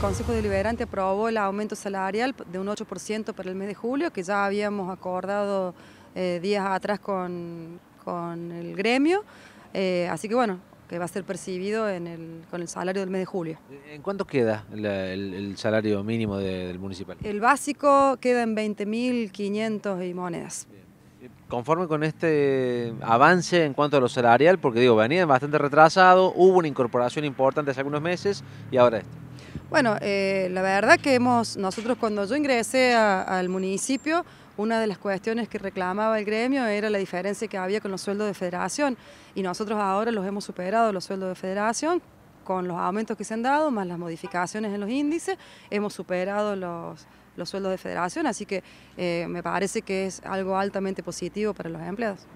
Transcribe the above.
Consejo Deliberante aprobó el aumento salarial de un 8% para el mes de julio, que ya habíamos acordado eh, días atrás con, el gremio. Eh, así que bueno, que va a ser percibido con el salario del mes de julio. ¿En cuánto queda el, salario mínimo del municipal? El básico queda en 20.500 y monedas. Eh, conforme con este avance en cuanto a lo salarial, porque digo, venían bastante retrasado, hubo una incorporación importante hace algunos meses y ahora esto. Bueno, eh, la verdad que hemos, nosotros cuando yo ingresé al municipio, una de las cuestiones que reclamaba el gremio era la diferencia que había con los sueldos de federación y nosotros ahora los hemos superado los sueldos de federación con los aumentos que se han dado, más las modificaciones en los índices, hemos superado los, sueldos de federación, así que eh, me parece que es algo altamente positivo para los empleados.